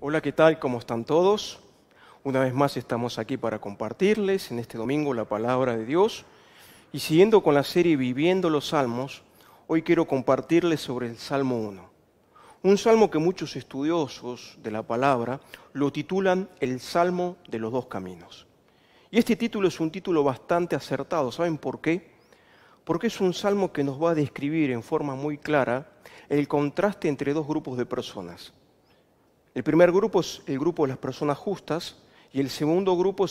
Hola, ¿qué tal? ¿Cómo están todos? Una vez más estamos aquí para compartirles en este domingo la palabra de Dios. Y siguiendo con la serie Viviendo los Salmos, hoy quiero compartirles sobre el Salmo 1. Un salmo que muchos estudiosos de la palabra lo titulan el Salmo de los dos caminos. Y este título es un título bastante acertado. ¿Saben por qué? Porque es un salmo que nos va a describir en forma muy clara el contraste entre dos grupos de personas el primer grupo es el grupo de las personas justas y el segundo grupo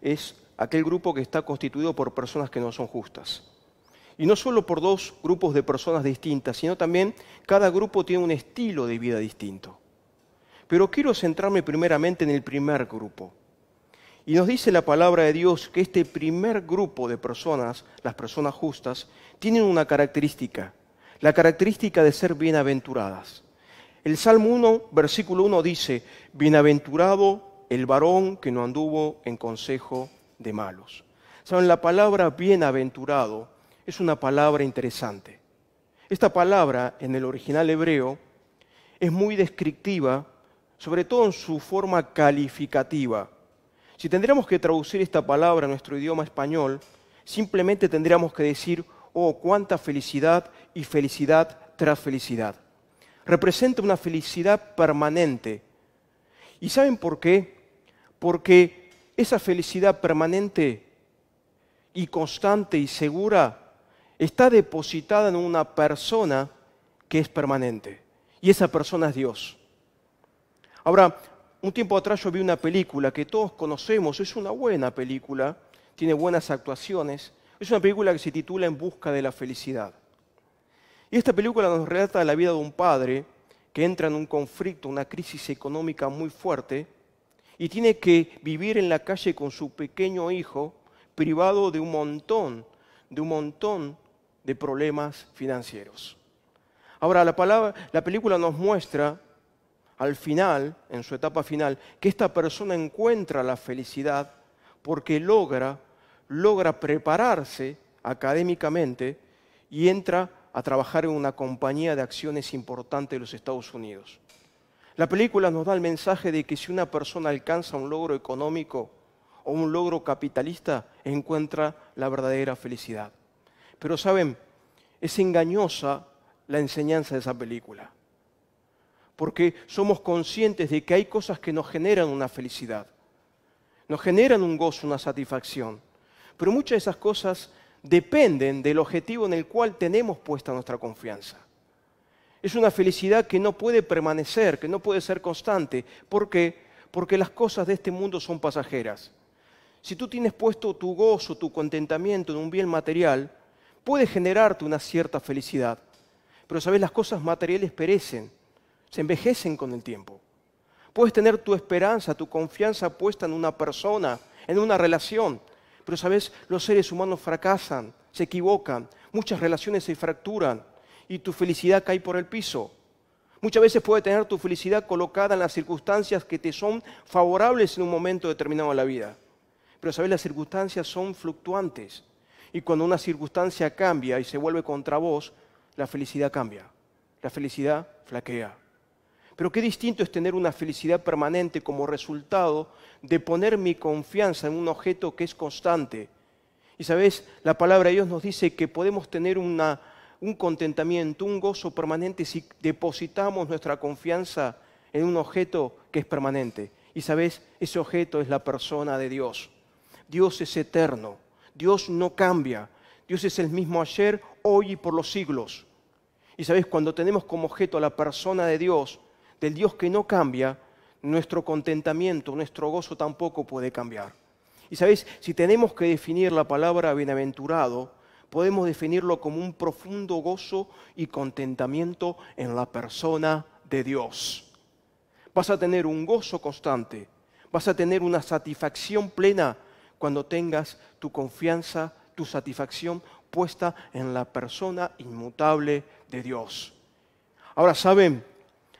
es, aquel grupo que está constituido por personas que no son justas. Y no solo por dos grupos de personas distintas, sino también cada grupo tiene un estilo de vida distinto. Pero quiero centrarme primeramente en el primer grupo. Y nos dice la palabra de Dios que este primer grupo de personas, las personas justas, tienen una característica, la característica de ser bienaventuradas. El Salmo 1, versículo 1 dice, bienaventurado el varón que no anduvo en consejo de malos. Saben, la palabra bienaventurado es una palabra interesante. Esta palabra en el original hebreo es muy descriptiva, sobre todo en su forma calificativa. Si tendríamos que traducir esta palabra a nuestro idioma español, simplemente tendríamos que decir, oh, cuánta felicidad y felicidad tras felicidad representa una felicidad permanente. ¿Y saben por qué? Porque esa felicidad permanente y constante y segura está depositada en una persona que es permanente. Y esa persona es Dios. Ahora, un tiempo atrás yo vi una película que todos conocemos, es una buena película, tiene buenas actuaciones, es una película que se titula En Busca de la Felicidad. Y esta película nos relata la vida de un padre que entra en un conflicto, una crisis económica muy fuerte, y tiene que vivir en la calle con su pequeño hijo, privado de un montón, de un montón de problemas financieros. Ahora, la, película nos muestra al final, en su etapa final, que esta persona encuentra la felicidad porque logra, logra prepararse académicamente y entra a trabajar en una compañía de acciones importante de los Estados Unidos. La película nos da el mensaje de que si una persona alcanza un logro económico o un logro capitalista, encuentra la verdadera felicidad. Pero saben, es engañosa la enseñanza de esa película, porque somos conscientes de que hay cosas que nos generan una felicidad, nos generan un gozo, una satisfacción, pero muchas de esas cosas dependen del objetivo en el cual tenemos puesta nuestra confianza. Es una felicidad que no puede permanecer, que no puede ser constante. ¿Por qué? Porque las cosas de este mundo son pasajeras. Si tú tienes puesto tu gozo, tu contentamiento en un bien material, puede generarte una cierta felicidad. Pero sabes, las cosas materiales perecen, se envejecen con el tiempo. Puedes tener tu esperanza, tu confianza puesta en una persona, en una relación, pero sabes, los seres humanos fracasan, se equivocan, muchas relaciones se fracturan y tu felicidad cae por el piso. Muchas veces puede tener tu felicidad colocada en las circunstancias que te son favorables en un momento determinado de la vida. Pero sabes, las circunstancias son fluctuantes. Y cuando una circunstancia cambia y se vuelve contra vos, la felicidad cambia. La felicidad flaquea. Pero qué distinto es tener una felicidad permanente como resultado de poner mi confianza en un objeto que es constante. Y sabes, la palabra de Dios nos dice que podemos tener un contentamiento, un gozo permanente si depositamos nuestra confianza en un objeto que es permanente. Y sabes, ese objeto es la persona de Dios. Dios es eterno, Dios no cambia, Dios es el mismo ayer, hoy y por los siglos. Y sabes, cuando tenemos como objeto a la persona de Dios, del Dios que no cambia, nuestro contentamiento, nuestro gozo tampoco puede cambiar. Y sabéis, si tenemos que definir la palabra bienaventurado, podemos definirlo como un profundo gozo y contentamiento en la persona de Dios. Vas a tener un gozo constante, vas a tener una satisfacción plena cuando tengas tu confianza, tu satisfacción puesta en la persona inmutable de Dios. Ahora, ¿saben?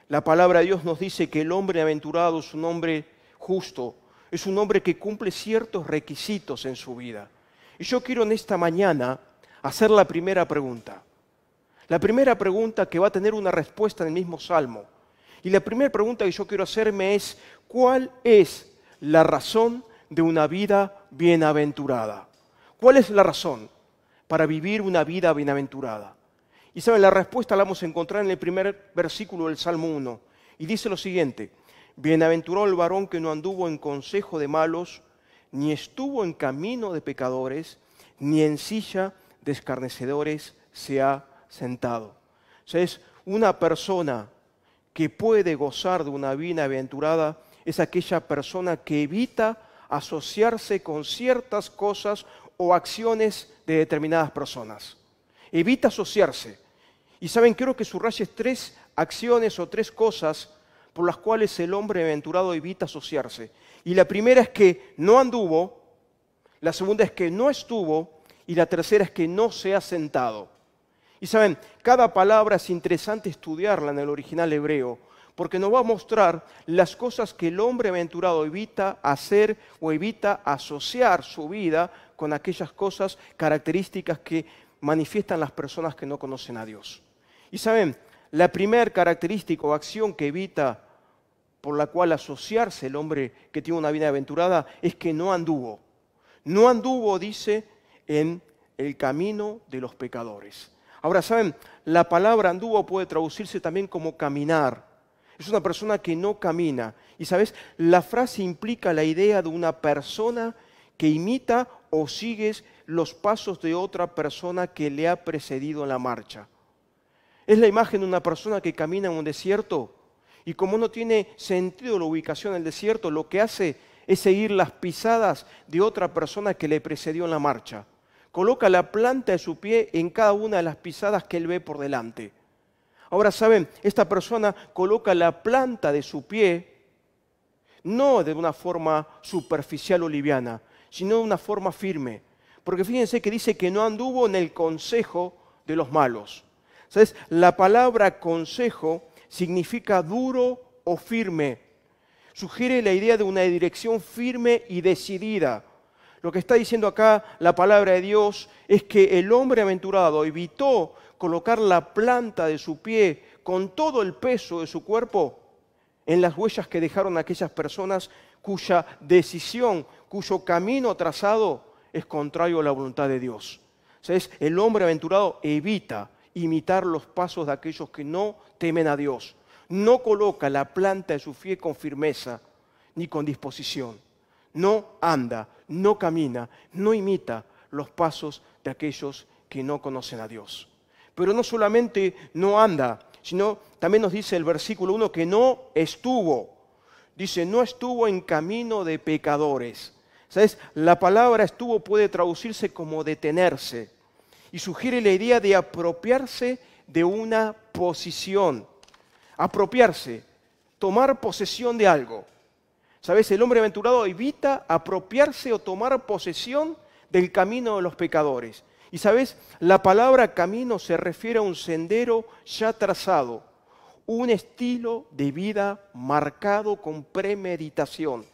La palabra de Dios nos dice que el hombre aventurado es un hombre justo, es un hombre que cumple ciertos requisitos en su vida. Y yo quiero en esta mañana hacer la primera pregunta. La primera pregunta que va a tener una respuesta en el mismo Salmo. Y la primera pregunta que yo quiero hacerme es, ¿cuál es la razón de una vida bienaventurada? ¿Cuál es la razón para vivir una vida bienaventurada? Y saben, la respuesta la vamos a encontrar en el primer versículo del Salmo 1. Y dice lo siguiente, Bienaventuró el varón que no anduvo en consejo de malos, ni estuvo en camino de pecadores, ni en silla de escarnecedores se ha sentado. O sea, es una persona que puede gozar de una vida aventurada, es aquella persona que evita asociarse con ciertas cosas o acciones de determinadas personas. Evita asociarse. Y saben, quiero que subrayes tres acciones o tres cosas por las cuales el hombre aventurado evita asociarse. Y la primera es que no anduvo, la segunda es que no estuvo y la tercera es que no se ha sentado. Y saben, cada palabra es interesante estudiarla en el original hebreo, porque nos va a mostrar las cosas que el hombre aventurado evita hacer o evita asociar su vida con aquellas cosas características que manifiestan las personas que no conocen a Dios. Y saben, la primera característica o acción que evita por la cual asociarse el hombre que tiene una vida aventurada es que no anduvo. No anduvo, dice, en el camino de los pecadores. Ahora, ¿saben? La palabra anduvo puede traducirse también como caminar. Es una persona que no camina. Y sabes, la frase implica la idea de una persona que imita o sigue los pasos de otra persona que le ha precedido en la marcha. Es la imagen de una persona que camina en un desierto y como no tiene sentido la ubicación en el desierto, lo que hace es seguir las pisadas de otra persona que le precedió en la marcha. Coloca la planta de su pie en cada una de las pisadas que él ve por delante. Ahora saben, esta persona coloca la planta de su pie no de una forma superficial o liviana, sino de una forma firme. Porque fíjense que dice que no anduvo en el consejo de los malos. La palabra consejo significa duro o firme. Sugiere la idea de una dirección firme y decidida. Lo que está diciendo acá la palabra de Dios es que el hombre aventurado evitó colocar la planta de su pie con todo el peso de su cuerpo en las huellas que dejaron aquellas personas cuya decisión, cuyo camino trazado es contrario a la voluntad de Dios. El hombre aventurado evita imitar los pasos de aquellos que no temen a Dios. No coloca la planta de su pie con firmeza ni con disposición. No anda, no camina, no imita los pasos de aquellos que no conocen a Dios. Pero no solamente no anda, sino también nos dice el versículo 1 que no estuvo. Dice, no estuvo en camino de pecadores. ¿Sabes? La palabra estuvo puede traducirse como detenerse y sugiere la idea de apropiarse de una posición. Apropiarse, tomar posesión de algo. ¿Sabes? El hombre aventurado evita apropiarse o tomar posesión del camino de los pecadores. Y sabes, la palabra camino se refiere a un sendero ya trazado, un estilo de vida marcado con premeditación.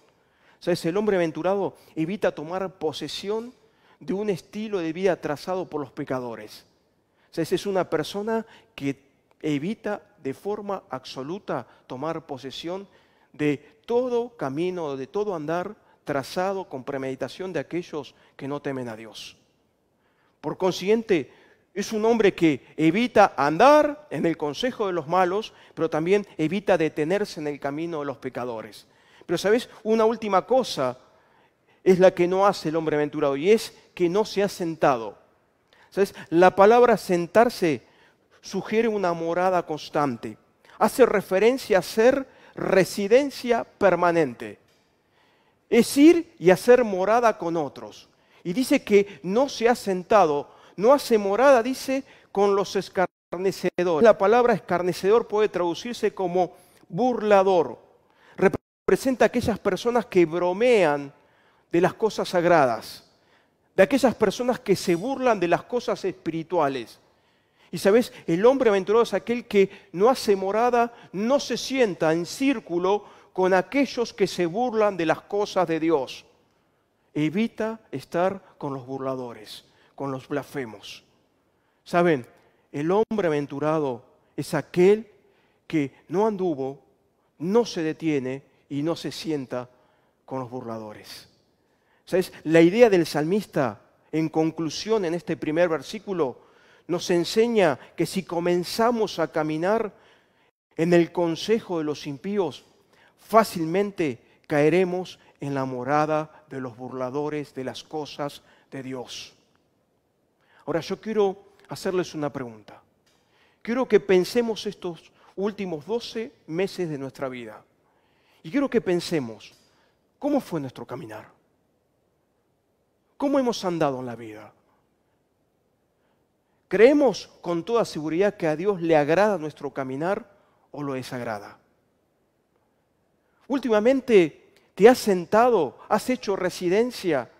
¿Sabes? El hombre aventurado evita tomar posesión de un estilo de vida trazado por los pecadores. es una persona que evita de forma absoluta tomar posesión de todo camino, de todo andar trazado con premeditación de aquellos que no temen a Dios. Por consiguiente, es un hombre que evita andar en el consejo de los malos, pero también evita detenerse en el camino de los pecadores. Pero sabes, una última cosa es la que no hace el hombre aventurado y es que no se ha sentado. La palabra sentarse sugiere una morada constante. Hace referencia a ser residencia permanente. Es ir y hacer morada con otros. Y dice que no se ha sentado, no hace morada, dice, con los escarnecedores. La palabra escarnecedor puede traducirse como burlador. Representa a aquellas personas que bromean de las cosas sagradas, de aquellas personas que se burlan de las cosas espirituales. Y sabes, el hombre aventurado es aquel que no hace morada, no se sienta en círculo con aquellos que se burlan de las cosas de Dios. Evita estar con los burladores, con los blasfemos. Saben, el hombre aventurado es aquel que no anduvo, no se detiene y no se sienta con los burladores. La idea del salmista, en conclusión, en este primer versículo, nos enseña que si comenzamos a caminar en el consejo de los impíos, fácilmente caeremos en la morada de los burladores de las cosas de Dios. Ahora yo quiero hacerles una pregunta. Quiero que pensemos estos últimos 12 meses de nuestra vida. Y quiero que pensemos, ¿cómo fue nuestro caminar? ¿Cómo hemos andado en la vida? ¿Creemos con toda seguridad que a Dios le agrada nuestro caminar o lo desagrada? Últimamente te has sentado, has hecho residencia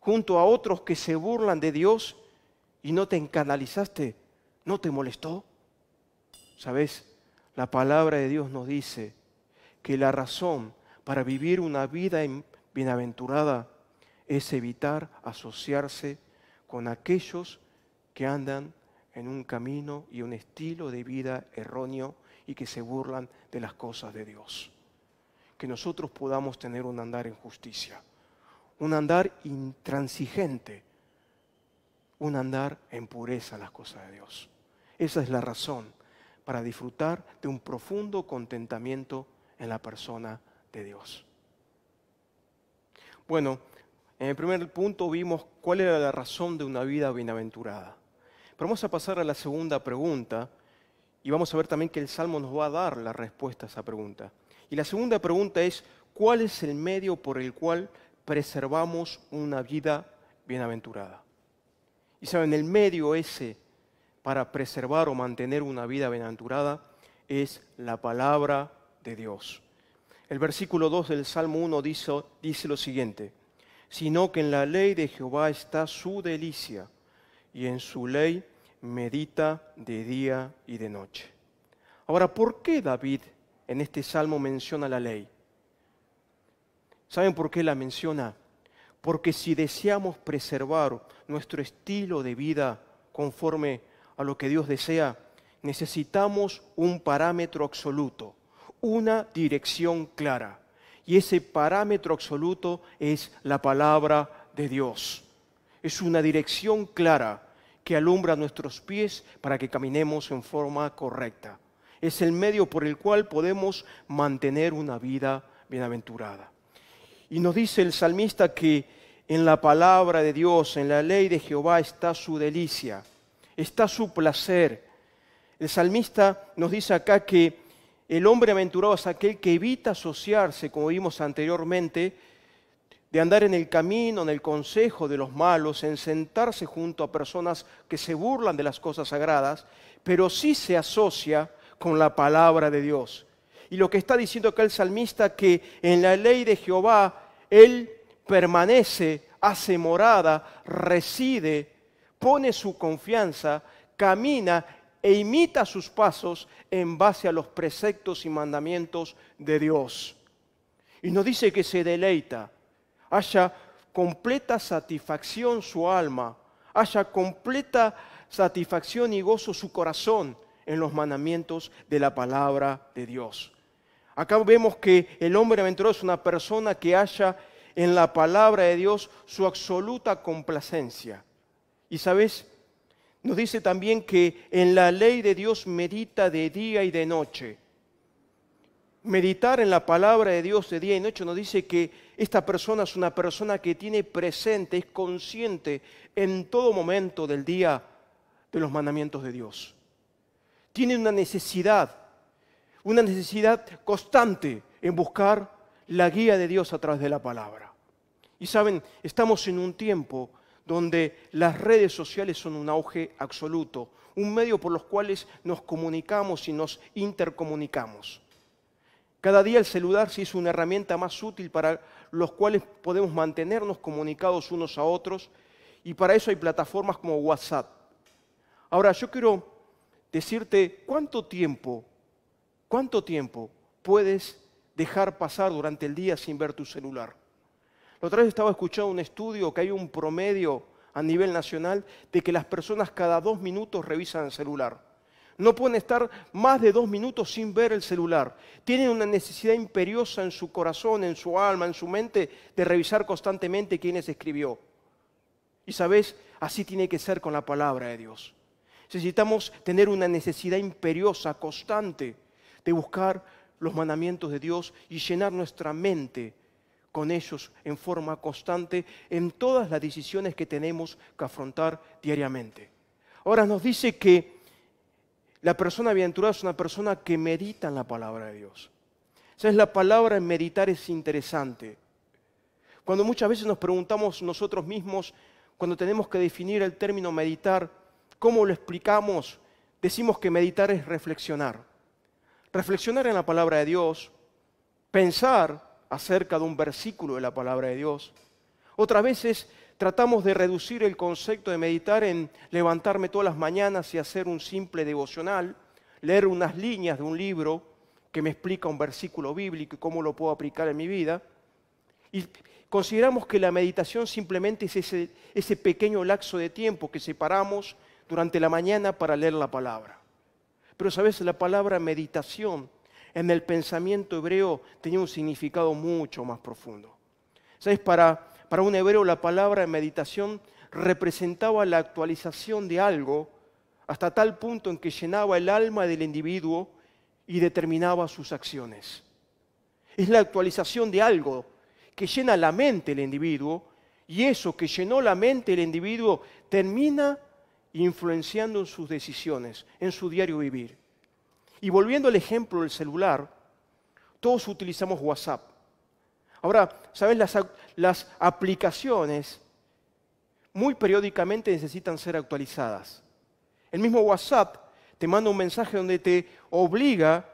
junto a otros que se burlan de Dios y no te encanalizaste, no te molestó. ¿Sabes? La palabra de Dios nos dice que la razón para vivir una vida bienaventurada es evitar asociarse con aquellos que andan en un camino y un estilo de vida erróneo y que se burlan de las cosas de Dios. Que nosotros podamos tener un andar en justicia, un andar intransigente, un andar en pureza las cosas de Dios. Esa es la razón para disfrutar de un profundo contentamiento en la persona de Dios. Bueno, en el primer punto vimos cuál era la razón de una vida bienaventurada. Pero vamos a pasar a la segunda pregunta y vamos a ver también que el Salmo nos va a dar la respuesta a esa pregunta. Y la segunda pregunta es, ¿cuál es el medio por el cual preservamos una vida bienaventurada? Y saben, el medio ese para preservar o mantener una vida bienaventurada es la palabra de Dios. El versículo 2 del Salmo 1 dice, dice lo siguiente, sino que en la ley de Jehová está su delicia, y en su ley medita de día y de noche. Ahora, ¿por qué David en este salmo menciona la ley? ¿Saben por qué la menciona? Porque si deseamos preservar nuestro estilo de vida conforme a lo que Dios desea, necesitamos un parámetro absoluto, una dirección clara y ese parámetro absoluto es la palabra de Dios. Es una dirección clara que alumbra nuestros pies para que caminemos en forma correcta. Es el medio por el cual podemos mantener una vida bienaventurada. Y nos dice el salmista que en la palabra de Dios, en la ley de Jehová está su delicia, está su placer. El salmista nos dice acá que el hombre aventurado es aquel que evita asociarse, como vimos anteriormente, de andar en el camino, en el consejo de los malos, en sentarse junto a personas que se burlan de las cosas sagradas, pero sí se asocia con la palabra de Dios. Y lo que está diciendo acá el salmista, que en la ley de Jehová él permanece, hace morada, reside, pone su confianza, camina e imita sus pasos en base a los preceptos y mandamientos de Dios. Y nos dice que se deleita, haya completa satisfacción su alma, haya completa satisfacción y gozo su corazón en los mandamientos de la palabra de Dios. Acá vemos que el hombre aventurero es una persona que haya en la palabra de Dios su absoluta complacencia. Y sabes, nos dice también que en la ley de Dios medita de día y de noche. Meditar en la palabra de Dios de día y noche nos dice que esta persona es una persona que tiene presente, es consciente en todo momento del día de los mandamientos de Dios. Tiene una necesidad, una necesidad constante en buscar la guía de Dios a través de la palabra. Y saben, estamos en un tiempo donde las redes sociales son un auge absoluto, un medio por los cuales nos comunicamos y nos intercomunicamos. Cada día el celular se hizo una herramienta más útil para los cuales podemos mantenernos comunicados unos a otros y para eso hay plataformas como WhatsApp. Ahora, yo quiero decirte cuánto tiempo, cuánto tiempo puedes dejar pasar durante el día sin ver tu celular. La otra vez estaba escuchando un estudio que hay un promedio a nivel nacional de que las personas cada dos minutos revisan el celular. No pueden estar más de dos minutos sin ver el celular. Tienen una necesidad imperiosa en su corazón, en su alma, en su mente, de revisar constantemente quiénes escribió. Y sabes, así tiene que ser con la palabra de Dios. Necesitamos tener una necesidad imperiosa, constante, de buscar los mandamientos de Dios y llenar nuestra mente con ellos en forma constante en todas las decisiones que tenemos que afrontar diariamente. Ahora nos dice que la persona aventurada es una persona que medita en la palabra de Dios. es la palabra en meditar es interesante. Cuando muchas veces nos preguntamos nosotros mismos, cuando tenemos que definir el término meditar, ¿cómo lo explicamos? Decimos que meditar es reflexionar. Reflexionar en la palabra de Dios, pensar acerca de un versículo de la palabra de Dios. Otras veces tratamos de reducir el concepto de meditar en levantarme todas las mañanas y hacer un simple devocional, leer unas líneas de un libro que me explica un versículo bíblico y cómo lo puedo aplicar en mi vida. Y consideramos que la meditación simplemente es ese, pequeño lapso de tiempo que separamos durante la mañana para leer la palabra. Pero sabes, la palabra meditación en el pensamiento hebreo tenía un significado mucho más profundo. Para, para un hebreo la palabra meditación representaba la actualización de algo hasta tal punto en que llenaba el alma del individuo y determinaba sus acciones. Es la actualización de algo que llena la mente del individuo y eso que llenó la mente del individuo termina influenciando en sus decisiones, en su diario vivir. Y volviendo al ejemplo del celular, todos utilizamos WhatsApp. Ahora, ¿sabes? Las, aplicaciones muy periódicamente necesitan ser actualizadas. El mismo WhatsApp te manda un mensaje donde te obliga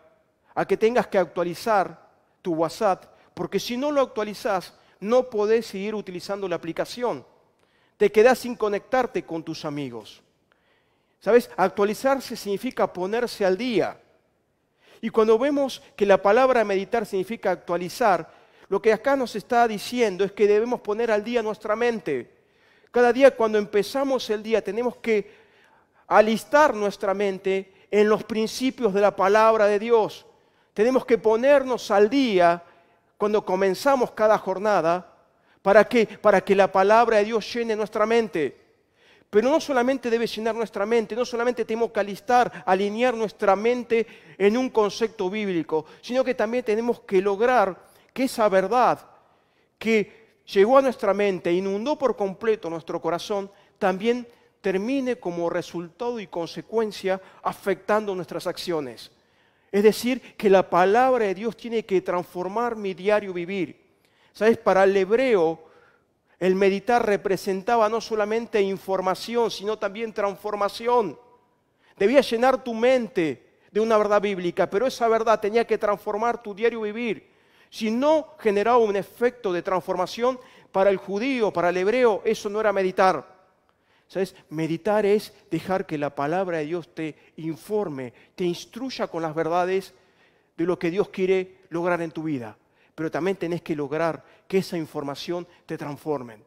a que tengas que actualizar tu WhatsApp, porque si no lo actualizas, no podés seguir utilizando la aplicación. Te quedás sin conectarte con tus amigos. ¿Sabes? Actualizarse significa ponerse al día. Y cuando vemos que la palabra meditar significa actualizar, lo que acá nos está diciendo es que debemos poner al día nuestra mente. Cada día cuando empezamos el día tenemos que alistar nuestra mente en los principios de la palabra de Dios. Tenemos que ponernos al día cuando comenzamos cada jornada para que para que la palabra de Dios llene nuestra mente. Pero no solamente debe llenar nuestra mente, no solamente tenemos que alistar, alinear nuestra mente en un concepto bíblico, sino que también tenemos que lograr que esa verdad que llegó a nuestra mente, inundó por completo nuestro corazón, también termine como resultado y consecuencia afectando nuestras acciones. Es decir, que la palabra de Dios tiene que transformar mi diario vivir. ¿Sabes? Para el hebreo, el meditar representaba no solamente información, sino también transformación. Debía llenar tu mente de una verdad bíblica, pero esa verdad tenía que transformar tu diario vivir. Si no generaba un efecto de transformación para el judío, para el hebreo, eso no era meditar. ¿Sabes? Meditar es dejar que la palabra de Dios te informe, te instruya con las verdades de lo que Dios quiere lograr en tu vida pero también tenés que lograr que esa información te transforme.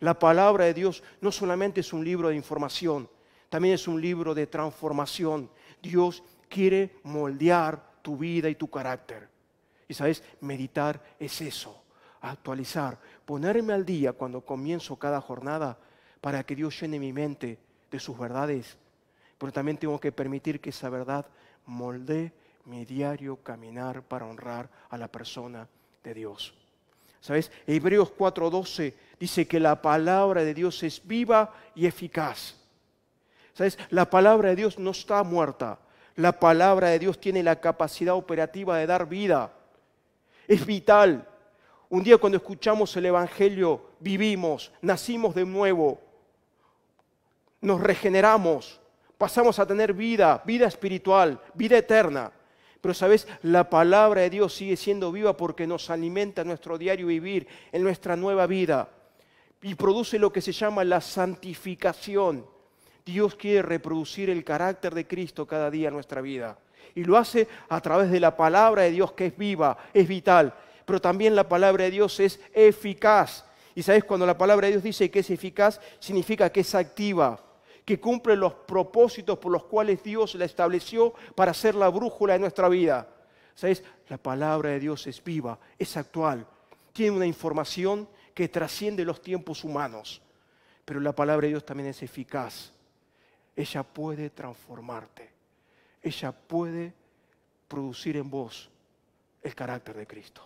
La palabra de Dios no solamente es un libro de información, también es un libro de transformación. Dios quiere moldear tu vida y tu carácter. Y sabes, meditar es eso, actualizar, ponerme al día cuando comienzo cada jornada para que Dios llene mi mente de sus verdades. Pero también tengo que permitir que esa verdad molde mi diario caminar para honrar a la persona de Dios. ¿Sabes? Hebreos 4:12 dice que la palabra de Dios es viva y eficaz. ¿Sabes? La palabra de Dios no está muerta. La palabra de Dios tiene la capacidad operativa de dar vida. Es vital. Un día cuando escuchamos el Evangelio, vivimos, nacimos de nuevo, nos regeneramos, pasamos a tener vida, vida espiritual, vida eterna. Pero sabes, la palabra de Dios sigue siendo viva porque nos alimenta en nuestro diario vivir, en nuestra nueva vida. Y produce lo que se llama la santificación. Dios quiere reproducir el carácter de Cristo cada día en nuestra vida. Y lo hace a través de la palabra de Dios que es viva, es vital. Pero también la palabra de Dios es eficaz. Y sabes, cuando la palabra de Dios dice que es eficaz, significa que es activa que cumple los propósitos por los cuales Dios la estableció para ser la brújula de nuestra vida. ¿Sabes? La palabra de Dios es viva, es actual, tiene una información que trasciende los tiempos humanos. Pero la palabra de Dios también es eficaz. Ella puede transformarte. Ella puede producir en vos el carácter de Cristo.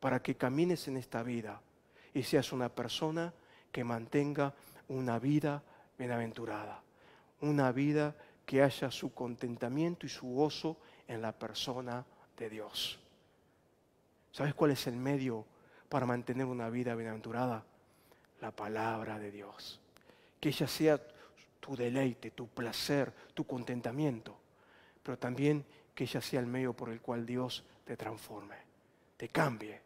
Para que camines en esta vida y seas una persona que mantenga una vida bienaventurada, una vida que haya su contentamiento y su gozo en la persona de Dios. ¿Sabes cuál es el medio para mantener una vida bienaventurada? La palabra de Dios. Que ella sea tu deleite, tu placer, tu contentamiento, pero también que ella sea el medio por el cual Dios te transforme, te cambie,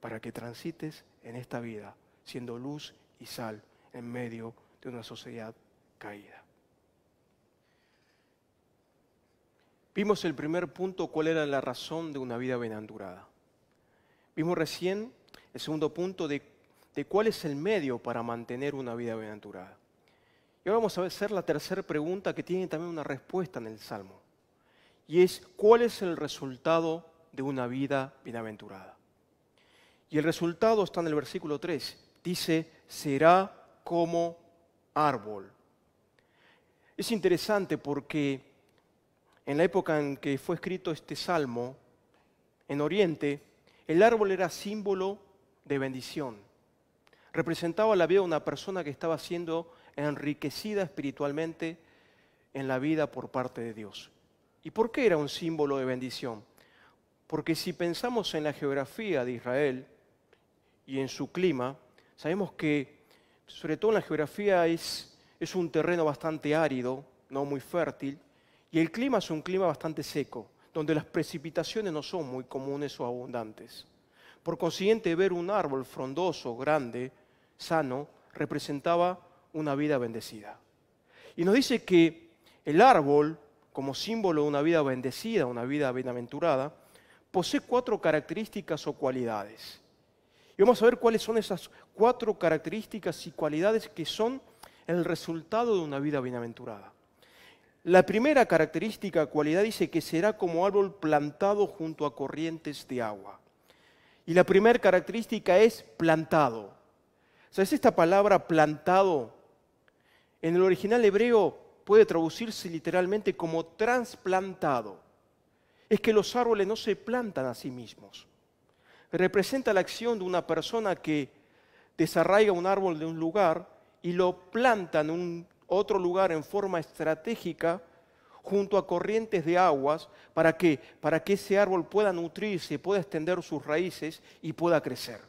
para que transites en esta vida siendo luz y sal en medio de de una sociedad caída. Vimos el primer punto, cuál era la razón de una vida bienaventurada. Vimos recién el segundo punto de, de cuál es el medio para mantener una vida bienaventurada. Y ahora vamos a hacer la tercera pregunta que tiene también una respuesta en el Salmo. Y es, ¿cuál es el resultado de una vida bienaventurada? Y el resultado está en el versículo 3. Dice, será como árbol. Es interesante porque en la época en que fue escrito este salmo, en Oriente, el árbol era símbolo de bendición. Representaba la vida de una persona que estaba siendo enriquecida espiritualmente en la vida por parte de Dios. ¿Y por qué era un símbolo de bendición? Porque si pensamos en la geografía de Israel y en su clima, sabemos que sobre todo en la geografía, es, un terreno bastante árido, no muy fértil, y el clima es un clima bastante seco, donde las precipitaciones no son muy comunes o abundantes. Por consiguiente, ver un árbol frondoso, grande, sano, representaba una vida bendecida. Y nos dice que el árbol, como símbolo de una vida bendecida, una vida bienaventurada, posee cuatro características o cualidades. Y vamos a ver cuáles son esas cuatro características y cualidades que son el resultado de una vida bienaventurada. La primera característica, cualidad, dice que será como árbol plantado junto a corrientes de agua. Y la primera característica es plantado. ¿Sabes esta palabra plantado? En el original hebreo puede traducirse literalmente como trasplantado. Es que los árboles no se plantan a sí mismos representa la acción de una persona que desarraiga un árbol de un lugar y lo planta en un otro lugar en forma estratégica junto a corrientes de aguas para que para que ese árbol pueda nutrirse, pueda extender sus raíces y pueda crecer.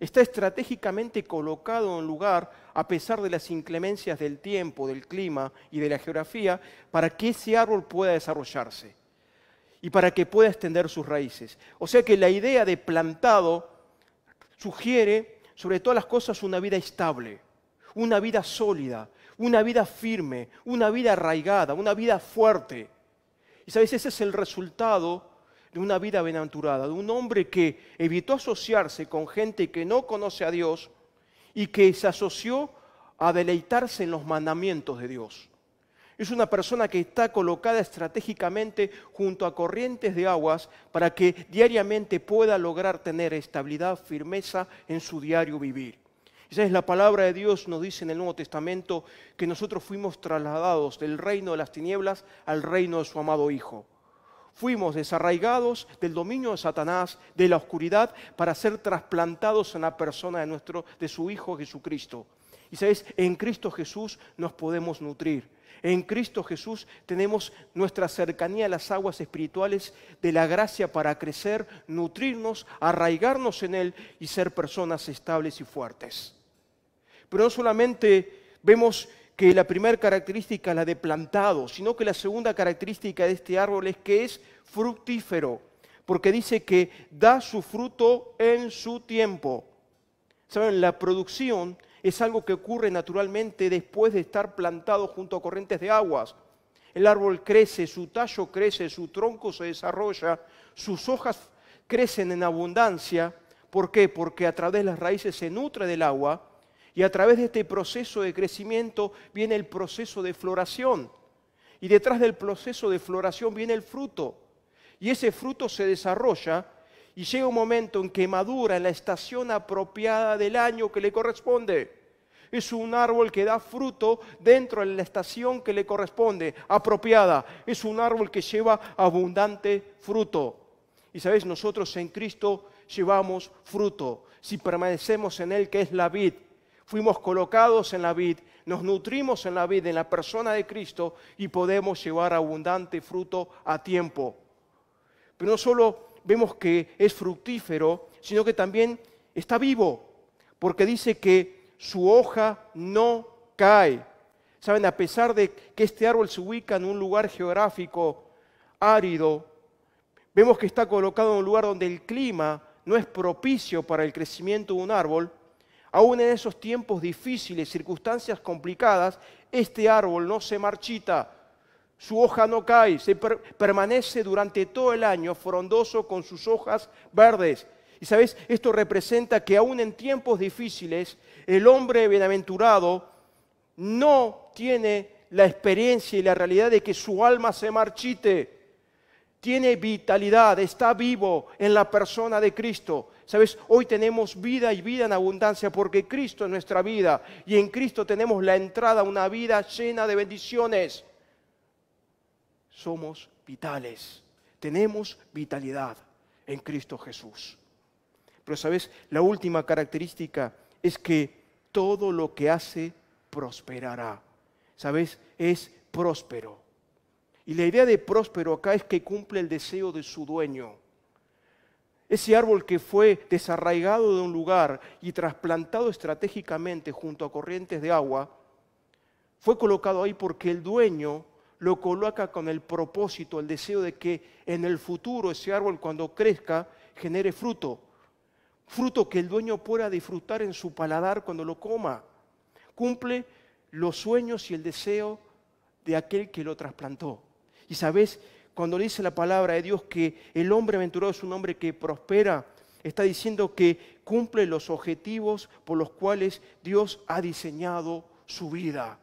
Está estratégicamente colocado en un lugar a pesar de las inclemencias del tiempo, del clima y de la geografía para que ese árbol pueda desarrollarse y para que pueda extender sus raíces. O sea que la idea de plantado sugiere, sobre todas las cosas, una vida estable, una vida sólida, una vida firme, una vida arraigada, una vida fuerte. Y sabes, ese es el resultado de una vida aventurada, de un hombre que evitó asociarse con gente que no conoce a Dios y que se asoció a deleitarse en los mandamientos de Dios. Es una persona que está colocada estratégicamente junto a corrientes de aguas para que diariamente pueda lograr tener estabilidad, firmeza en su diario vivir. es la palabra de Dios, nos dice en el Nuevo Testamento, que nosotros fuimos trasladados del reino de las tinieblas al reino de su amado Hijo. Fuimos desarraigados del dominio de Satanás, de la oscuridad, para ser trasplantados en la persona de, nuestro, de su Hijo Jesucristo. Y sabes, en Cristo Jesús nos podemos nutrir en Cristo Jesús tenemos nuestra cercanía a las aguas espirituales de la gracia para crecer, nutrirnos, arraigarnos en Él y ser personas estables y fuertes. Pero no solamente vemos que la primera característica es la de plantado, sino que la segunda característica de este árbol es que es fructífero, porque dice que da su fruto en su tiempo. Saben, la producción es algo que ocurre naturalmente después de estar plantado junto a corrientes de aguas. El árbol crece, su tallo crece, su tronco se desarrolla, sus hojas crecen en abundancia. ¿Por qué? Porque a través de las raíces se nutre del agua y a través de este proceso de crecimiento viene el proceso de floración. Y detrás del proceso de floración viene el fruto. Y ese fruto se desarrolla y llega un momento en que madura en la estación apropiada del año que le corresponde. Es un árbol que da fruto dentro de la estación que le corresponde, apropiada. Es un árbol que lleva abundante fruto. Y sabéis, nosotros en Cristo llevamos fruto. Si permanecemos en Él, que es la vid, fuimos colocados en la vid, nos nutrimos en la vid, en la persona de Cristo, y podemos llevar abundante fruto a tiempo. Pero no solo vemos que es fructífero, sino que también está vivo, porque dice que su hoja no cae. Saben, a pesar de que este árbol se ubica en un lugar geográfico árido, vemos que está colocado en un lugar donde el clima no es propicio para el crecimiento de un árbol, aún en esos tiempos difíciles, circunstancias complicadas, este árbol no se marchita, su hoja no cae, se permanece durante todo el año frondoso con sus hojas verdes. Y sabes, esto representa que aún en tiempos difíciles, el hombre bienaventurado no tiene la experiencia y la realidad de que su alma se marchite. Tiene vitalidad, está vivo en la persona de Cristo. Sabes, hoy tenemos vida y vida en abundancia porque Cristo es nuestra vida y en Cristo tenemos la entrada a una vida llena de bendiciones somos vitales, tenemos vitalidad en Cristo Jesús. Pero sabes, la última característica es que todo lo que hace prosperará. ¿Sabes? Es próspero. Y la idea de próspero acá es que cumple el deseo de su dueño. Ese árbol que fue desarraigado de un lugar y trasplantado estratégicamente junto a corrientes de agua, fue colocado ahí porque el dueño lo coloca con el propósito, el deseo de que en el futuro ese árbol cuando crezca genere fruto. Fruto que el dueño pueda disfrutar en su paladar cuando lo coma. Cumple los sueños y el deseo de aquel que lo trasplantó. Y sabes, cuando dice la palabra de Dios que el hombre aventurado es un hombre que prospera, está diciendo que cumple los objetivos por los cuales Dios ha diseñado su vida.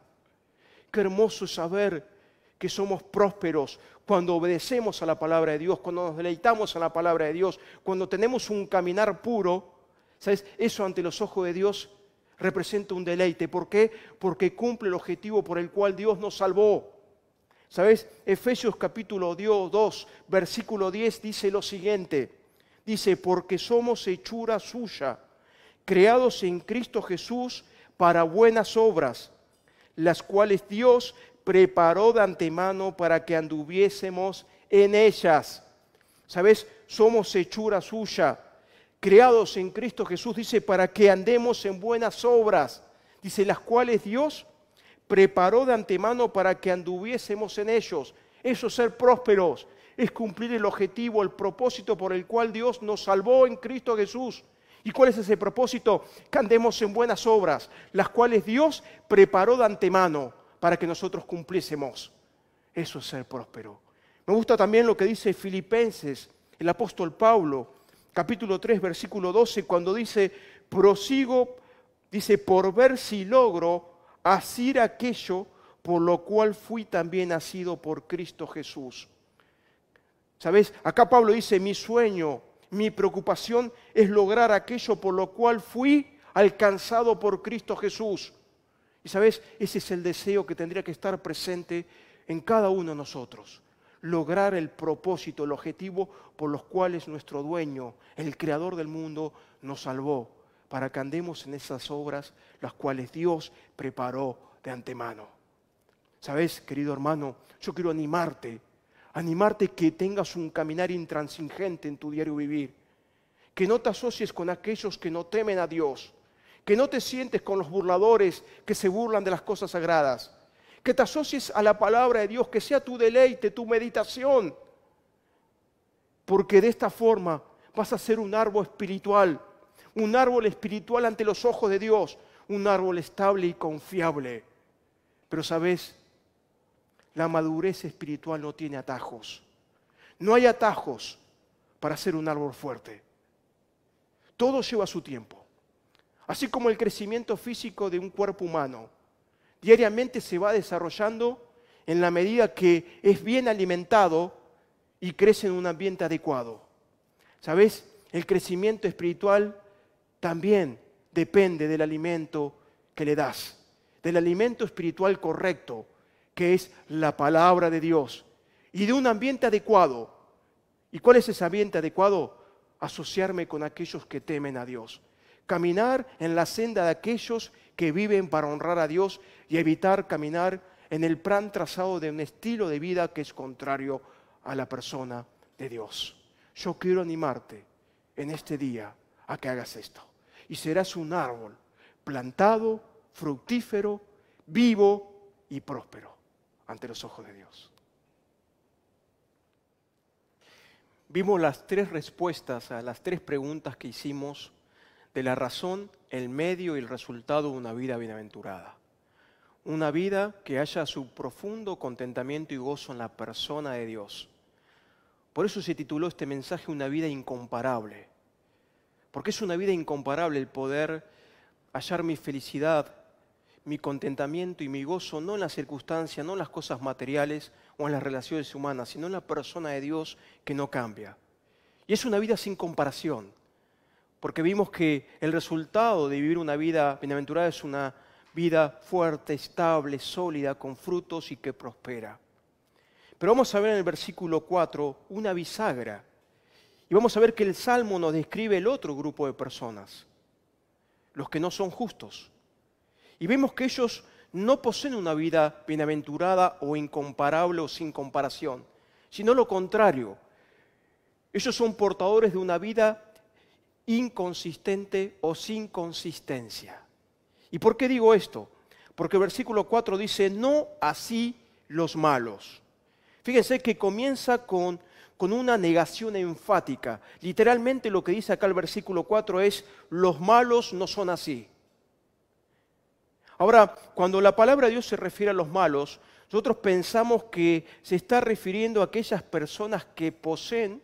Qué hermoso saber que somos prósperos cuando obedecemos a la palabra de Dios, cuando nos deleitamos a la palabra de Dios, cuando tenemos un caminar puro. ¿Sabes? Eso ante los ojos de Dios representa un deleite. ¿Por qué? Porque cumple el objetivo por el cual Dios nos salvó. ¿Sabes? Efesios capítulo 2, versículo 10 dice lo siguiente. Dice, porque somos hechura suya, creados en Cristo Jesús para buenas obras, las cuales Dios preparó de antemano para que anduviésemos en ellas. ¿Sabes? Somos hechura suya, creados en Cristo Jesús, dice, para que andemos en buenas obras, dice, las cuales Dios preparó de antemano para que anduviésemos en ellos. Eso es ser prósperos, es cumplir el objetivo, el propósito por el cual Dios nos salvó en Cristo Jesús. ¿Y cuál es ese propósito? Que andemos en buenas obras, las cuales Dios preparó de antemano para que nosotros cumpliésemos. Eso es ser próspero. Me gusta también lo que dice Filipenses, el apóstol Pablo, capítulo 3, versículo 12, cuando dice, prosigo, dice, por ver si logro asir aquello por lo cual fui también nacido por Cristo Jesús. ¿Sabes? Acá Pablo dice, mi sueño, mi preocupación es lograr aquello por lo cual fui alcanzado por Cristo Jesús. Y sabes, ese es el deseo que tendría que estar presente en cada uno de nosotros. Lograr el propósito, el objetivo por los cuales nuestro dueño, el creador del mundo, nos salvó, para que andemos en esas obras las cuales Dios preparó de antemano. Sabes, querido hermano, yo quiero animarte, animarte que tengas un caminar intransigente en tu diario vivir, que no te asocies con aquellos que no temen a Dios, que no te sientes con los burladores que se burlan de las cosas sagradas, que te asocies a la palabra de Dios, que sea tu deleite, tu meditación, porque de esta forma vas a ser un árbol espiritual, un árbol espiritual ante los ojos de Dios, un árbol estable y confiable. Pero sabes, la madurez espiritual no tiene atajos. No hay atajos para ser un árbol fuerte. Todo lleva su tiempo así como el crecimiento físico de un cuerpo humano. Diariamente se va desarrollando en la medida que es bien alimentado y crece en un ambiente adecuado. ¿Sabes? El crecimiento espiritual también depende del alimento que le das, del alimento espiritual correcto, que es la palabra de Dios, y de un ambiente adecuado. ¿Y cuál es ese ambiente adecuado? Asociarme con aquellos que temen a Dios caminar en la senda de aquellos que viven para honrar a Dios y evitar caminar en el plan trazado de un estilo de vida que es contrario a la persona de Dios. Yo quiero animarte en este día a que hagas esto. Y serás un árbol plantado, fructífero, vivo y próspero ante los ojos de Dios. Vimos las tres respuestas a las tres preguntas que hicimos de la razón, el medio y el resultado de una vida bienaventurada. Una vida que haya su profundo contentamiento y gozo en la persona de Dios. Por eso se tituló este mensaje Una vida incomparable. Porque es una vida incomparable el poder hallar mi felicidad, mi contentamiento y mi gozo no en las circunstancias, no en las cosas materiales o en las relaciones humanas, sino en la persona de Dios que no cambia. Y es una vida sin comparación porque vimos que el resultado de vivir una vida bienaventurada es una vida fuerte, estable, sólida, con frutos y que prospera. Pero vamos a ver en el versículo 4 una bisagra. Y vamos a ver que el Salmo nos describe el otro grupo de personas, los que no son justos. Y vemos que ellos no poseen una vida bienaventurada o incomparable o sin comparación, sino lo contrario. Ellos son portadores de una vida inconsistente o sin consistencia. ¿Y por qué digo esto? Porque el versículo 4 dice, no así los malos. Fíjense que comienza con, con una negación enfática. Literalmente lo que dice acá el versículo 4 es, los malos no son así. Ahora, cuando la palabra de Dios se refiere a los malos, nosotros pensamos que se está refiriendo a aquellas personas que poseen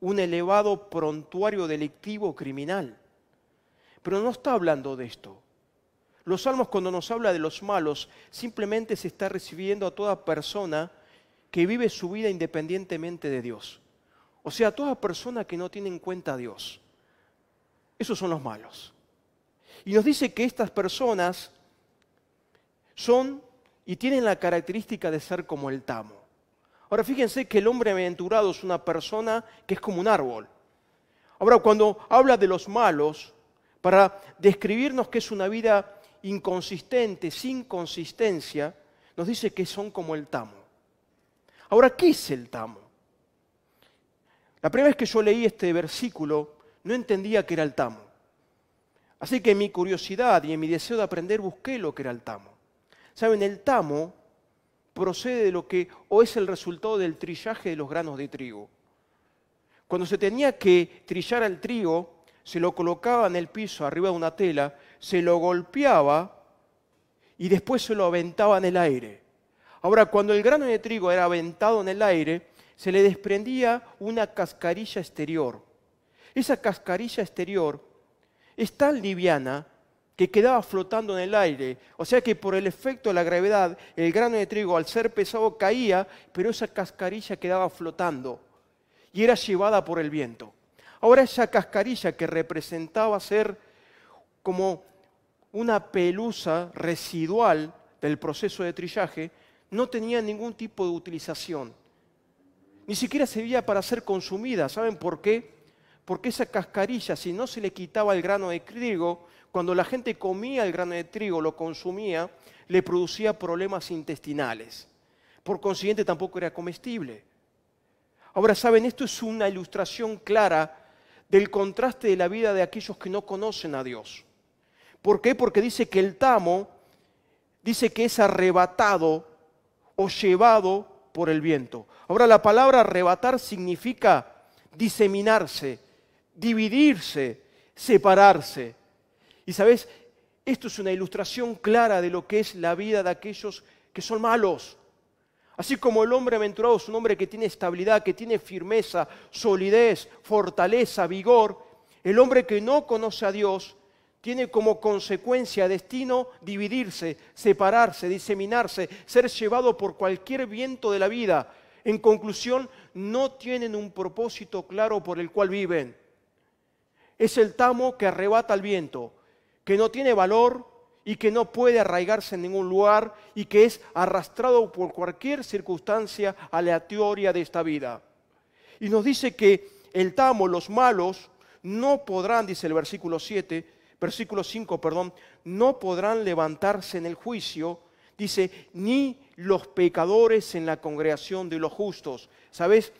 un elevado prontuario delictivo criminal. Pero no está hablando de esto. Los salmos cuando nos habla de los malos, simplemente se está recibiendo a toda persona que vive su vida independientemente de Dios. O sea, a toda persona que no tiene en cuenta a Dios. Esos son los malos. Y nos dice que estas personas son y tienen la característica de ser como el tamo. Ahora fíjense que el hombre aventurado es una persona que es como un árbol. Ahora cuando habla de los malos, para describirnos que es una vida inconsistente, sin consistencia, nos dice que son como el tamo. Ahora, ¿qué es el tamo? La primera vez que yo leí este versículo, no entendía qué era el tamo. Así que en mi curiosidad y en mi deseo de aprender busqué lo que era el tamo. Saben, el tamo procede de lo que o es el resultado del trillaje de los granos de trigo. Cuando se tenía que trillar el trigo, se lo colocaba en el piso arriba de una tela, se lo golpeaba y después se lo aventaba en el aire. Ahora, cuando el grano de trigo era aventado en el aire, se le desprendía una cascarilla exterior. Esa cascarilla exterior es tan liviana que quedaba flotando en el aire. O sea que por el efecto de la gravedad, el grano de trigo al ser pesado caía, pero esa cascarilla quedaba flotando y era llevada por el viento. Ahora esa cascarilla que representaba ser como una pelusa residual del proceso de trillaje, no tenía ningún tipo de utilización. Ni siquiera servía para ser consumida. ¿Saben por qué? Porque esa cascarilla, si no se le quitaba el grano de trigo, cuando la gente comía el grano de trigo, lo consumía, le producía problemas intestinales. Por consiguiente, tampoco era comestible. Ahora, saben, esto es una ilustración clara del contraste de la vida de aquellos que no conocen a Dios. ¿Por qué? Porque dice que el tamo dice que es arrebatado o llevado por el viento. Ahora la palabra arrebatar significa diseminarse, dividirse, separarse. Y sabes, esto es una ilustración clara de lo que es la vida de aquellos que son malos. Así como el hombre aventurado es un hombre que tiene estabilidad, que tiene firmeza, solidez, fortaleza, vigor, el hombre que no conoce a Dios tiene como consecuencia, destino, dividirse, separarse, diseminarse, ser llevado por cualquier viento de la vida. En conclusión, no tienen un propósito claro por el cual viven. Es el tamo que arrebata al viento que no tiene valor y que no puede arraigarse en ningún lugar y que es arrastrado por cualquier circunstancia aleatoria de esta vida. Y nos dice que el tamo, los malos, no podrán, dice el versículo 7, versículo 5, perdón, no podrán levantarse en el juicio, dice, ni los pecadores en la congregación de los justos. ¿Sabes?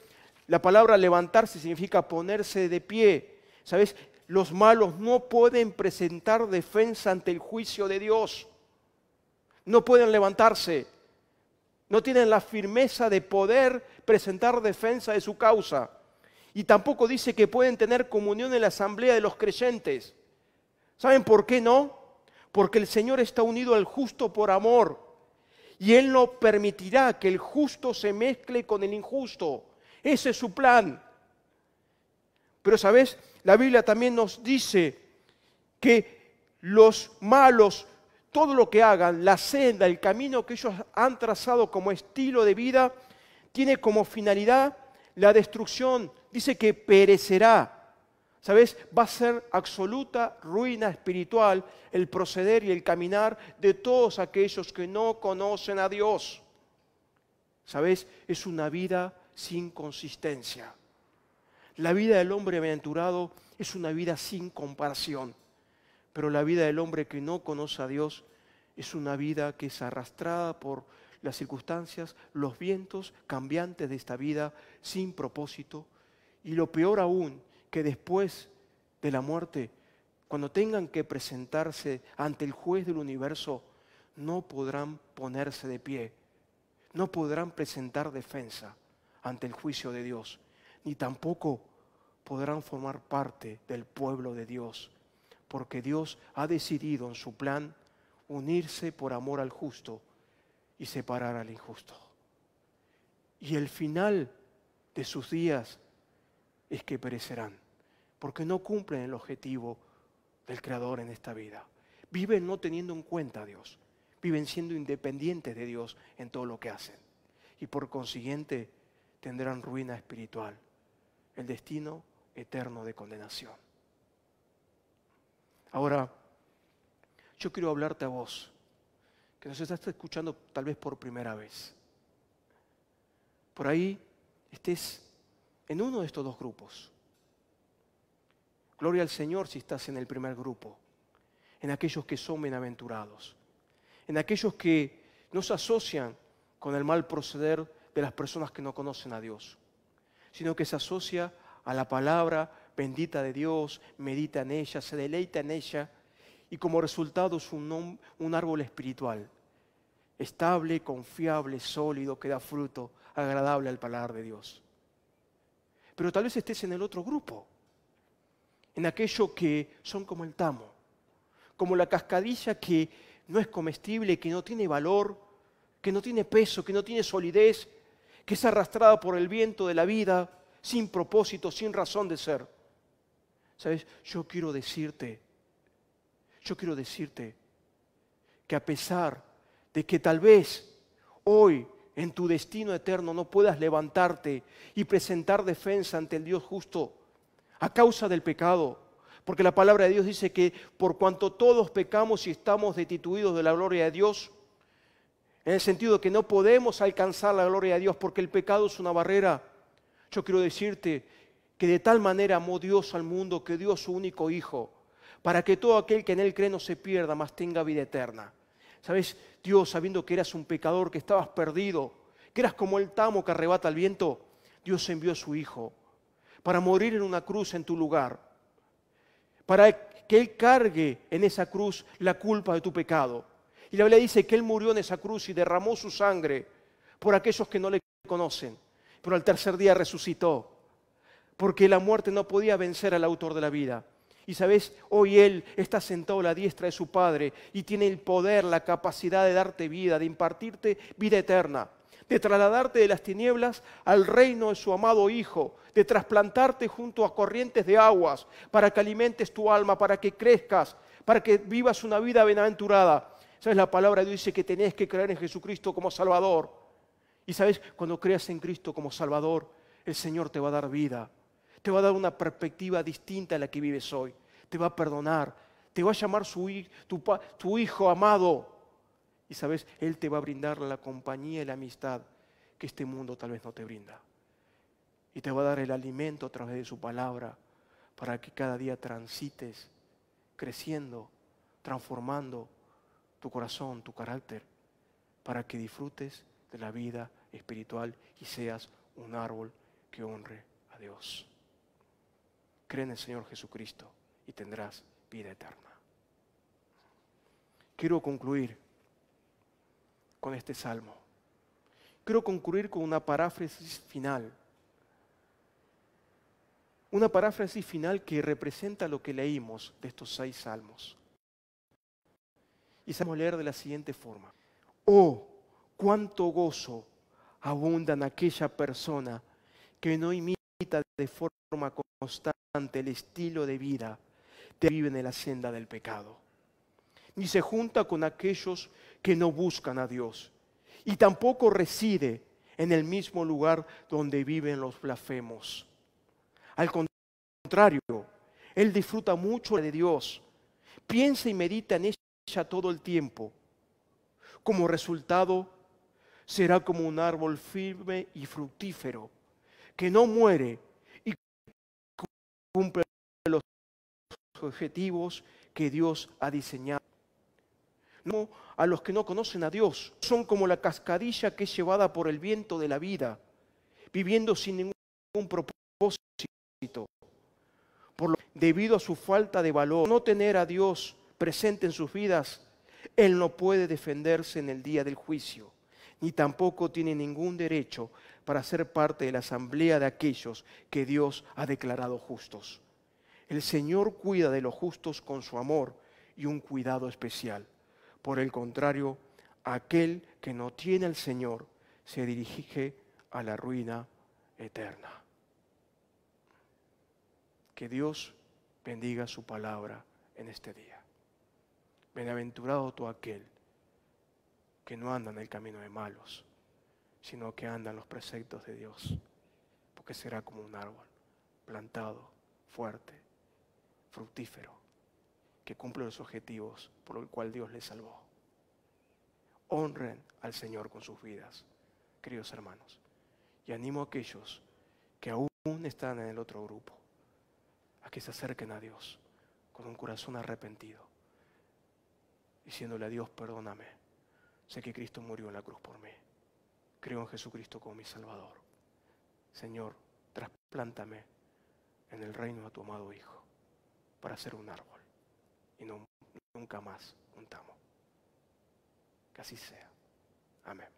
La palabra levantarse significa ponerse de pie. ¿Sabes? los malos no pueden presentar defensa ante el juicio de Dios. No pueden levantarse. No tienen la firmeza de poder presentar defensa de su causa. Y tampoco dice que pueden tener comunión en la asamblea de los creyentes. ¿Saben por qué no? Porque el Señor está unido al justo por amor. Y Él no permitirá que el justo se mezcle con el injusto. Ese es su plan. Pero sabes, la Biblia también nos dice que los malos, todo lo que hagan, la senda, el camino que ellos han trazado como estilo de vida, tiene como finalidad la destrucción. Dice que perecerá. ¿Sabes? Va a ser absoluta ruina espiritual el proceder y el caminar de todos aquellos que no conocen a Dios. ¿Sabes? Es una vida sin consistencia. La vida del hombre aventurado es una vida sin comparación, pero la vida del hombre que no conoce a Dios es una vida que es arrastrada por las circunstancias, los vientos cambiantes de esta vida sin propósito. Y lo peor aún, que después de la muerte, cuando tengan que presentarse ante el juez del universo, no podrán ponerse de pie, no podrán presentar defensa ante el juicio de Dios. Y tampoco podrán formar parte del pueblo de Dios, porque Dios ha decidido en su plan unirse por amor al justo y separar al injusto. Y el final de sus días es que perecerán, porque no cumplen el objetivo del Creador en esta vida. Viven no teniendo en cuenta a Dios, viven siendo independientes de Dios en todo lo que hacen. Y por consiguiente tendrán ruina espiritual el destino eterno de condenación. Ahora, yo quiero hablarte a vos, que nos estás escuchando tal vez por primera vez. Por ahí estés en uno de estos dos grupos. Gloria al Señor si estás en el primer grupo, en aquellos que son bienaventurados, en aquellos que no se asocian con el mal proceder de las personas que no conocen a Dios sino que se asocia a la palabra bendita de Dios, medita en ella, se deleita en ella y como resultado es un, árbol espiritual, estable, confiable, sólido, que da fruto, agradable al Palabra de Dios. Pero tal vez estés en el otro grupo, en aquello que son como el tamo, como la cascadilla que no es comestible, que no tiene valor, que no tiene peso, que no tiene solidez, que es arrastrada por el viento de la vida, sin propósito, sin razón de ser. ¿Sabes? Yo quiero decirte, yo quiero decirte que a pesar de que tal vez hoy en tu destino eterno no puedas levantarte y presentar defensa ante el Dios justo a causa del pecado, porque la palabra de Dios dice que por cuanto todos pecamos y estamos destituidos de la gloria de Dios, en el sentido de que no podemos alcanzar la gloria de Dios porque el pecado es una barrera. Yo quiero decirte que de tal manera amó Dios al mundo que dio su único Hijo, para que todo aquel que en Él cree no se pierda, mas tenga vida eterna. ¿Sabes? Dios, sabiendo que eras un pecador, que estabas perdido, que eras como el tamo que arrebata el viento, Dios envió a su Hijo para morir en una cruz en tu lugar, para que Él cargue en esa cruz la culpa de tu pecado y la Biblia dice que Él murió en esa cruz y derramó su sangre por aquellos que no le conocen. Pero al tercer día resucitó, porque la muerte no podía vencer al autor de la vida. Y sabes, hoy Él está sentado a la diestra de su Padre y tiene el poder, la capacidad de darte vida, de impartirte vida eterna, de trasladarte de las tinieblas al reino de su amado Hijo, de trasplantarte junto a corrientes de aguas para que alimentes tu alma, para que crezcas, para que vivas una vida bienaventurada. ¿Sabes? La palabra de Dios dice que tenés que creer en Jesucristo como Salvador. Y sabes, cuando creas en Cristo como Salvador, el Señor te va a dar vida. Te va a dar una perspectiva distinta a la que vives hoy. Te va a perdonar. Te va a llamar su, tu hijo amado. Y sabes, Él te va a brindar la compañía y la amistad que este mundo tal vez no te brinda. Y te va a dar el alimento a través de su palabra para que cada día transites creciendo, transformando tu corazón, tu carácter, para que disfrutes de la vida espiritual y seas un árbol que honre a Dios. Cree en el Señor Jesucristo y tendrás vida eterna. Quiero concluir con este salmo. Quiero concluir con una paráfrasis final. Una paráfrasis final que representa lo que leímos de estos seis salmos. Y sabemos leer de la siguiente forma. Oh, cuánto gozo abunda en aquella persona que no imita de forma constante el estilo de vida que vive en la senda del pecado. Ni se junta con aquellos que no buscan a Dios. Y tampoco reside en el mismo lugar donde viven los blasfemos. Al contrario, él disfruta mucho de Dios. Piensa y medita en todo el tiempo, como resultado será como un árbol firme y fructífero, que no muere y cumple los objetivos que Dios ha diseñado. No a los que no conocen a Dios, son como la cascadilla que es llevada por el viento de la vida, viviendo sin ningún propósito. Por debido a su falta de valor, no tener a Dios presente en sus vidas, Él no puede defenderse en el día del juicio, ni tampoco tiene ningún derecho para ser parte de la asamblea de aquellos que Dios ha declarado justos. El Señor cuida de los justos con su amor y un cuidado especial. Por el contrario, aquel que no tiene al Señor se dirige a la ruina eterna. Que Dios bendiga su palabra en este día. Bienaventurado tú aquel que no anda en el camino de malos, sino que anda en los preceptos de Dios, porque será como un árbol plantado, fuerte, fructífero, que cumple los objetivos por el cual Dios le salvó. Honren al Señor con sus vidas, queridos hermanos, y animo a aquellos que aún están en el otro grupo, a que se acerquen a Dios con un corazón arrepentido diciéndole a Dios, perdóname, sé que Cristo murió en la cruz por mí, creo en Jesucristo como mi Salvador. Señor, trasplántame en el reino de tu amado Hijo para ser un árbol y no, nunca más un tamo. Que así sea. Amén.